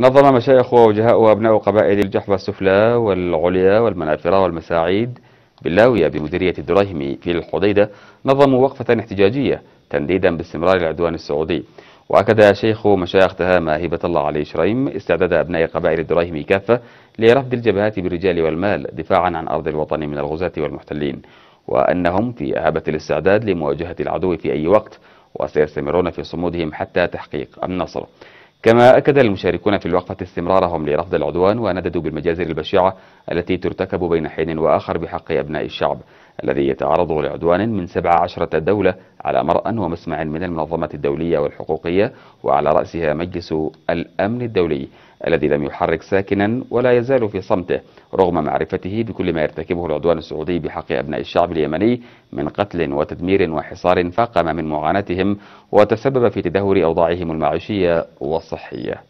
نظم مشايخ ووجهاء وأبناء قبائل الجحفة السفلى والعليا والمنافرة والمساعيد باللاوية بمديرية الدريهمي في الحديدة نظموا وقفة احتجاجية تنديدا باستمرار العدوان السعودي وأكد شيخ مشايخ تهامة هبة الله علي شريم استعداد أبناء قبائل الدريهمي كافة لرفض الجبهات بالرجال والمال دفاعا عن أرض الوطن من الغزاة والمحتلين وأنهم في أهبة الاستعداد لمواجهة العدو في أي وقت وسيستمرون في صمودهم حتى تحقيق النصر كما أكد المشاركون في الوقفة استمرارهم لرفض العدوان ونددوا بالمجازر البشعة التي ترتكب بين حين وآخر بحق أبناء الشعب الذي يتعرض لعدوان من 17 دولة على مرأى ومسمع من المنظمة الدولية والحقوقية وعلى رأسها مجلس الأمن الدولي الذي لم يحرك ساكنا ولا يزال في صمته رغم معرفته بكل ما يرتكبه العدوان السعودي بحق أبناء الشعب اليمني من قتل وتدمير وحصار فاقم من معاناتهم وتسبب في تدهور أوضاعهم المعيشية والصحية